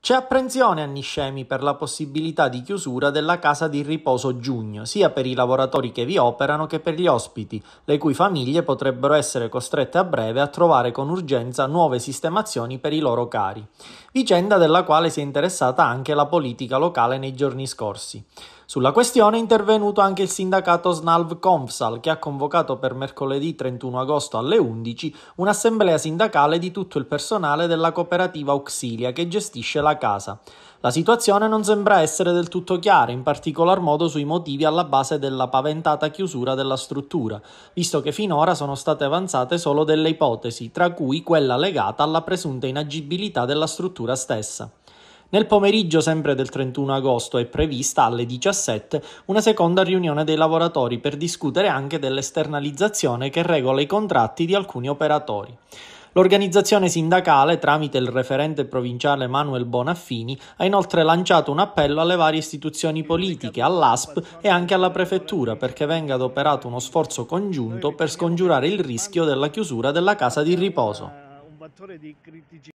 C'è apprensione a Niscemi per la possibilità di chiusura della casa di riposo Giugno, sia per i lavoratori che vi operano che per gli ospiti, le cui famiglie potrebbero essere costrette a breve a trovare con urgenza nuove sistemazioni per i loro cari, vicenda della quale si è interessata anche la politica locale nei giorni scorsi. Sulla questione è intervenuto anche il sindacato Snalv Confsal, che ha convocato per mercoledì 31 agosto alle 11 un'assemblea sindacale di tutto il personale della cooperativa Auxilia che gestisce la alla casa. La situazione non sembra essere del tutto chiara, in particolar modo sui motivi alla base della paventata chiusura della struttura, visto che finora sono state avanzate solo delle ipotesi, tra cui quella legata alla presunta inagibilità della struttura stessa. Nel pomeriggio sempre del 31 agosto è prevista alle 17 una seconda riunione dei lavoratori per discutere anche dell'esternalizzazione che regola i contratti di alcuni operatori. L'organizzazione sindacale, tramite il referente provinciale Manuel Bonaffini, ha inoltre lanciato un appello alle varie istituzioni politiche, all'ASP e anche alla prefettura perché venga adoperato uno sforzo congiunto per scongiurare il rischio della chiusura della casa di riposo.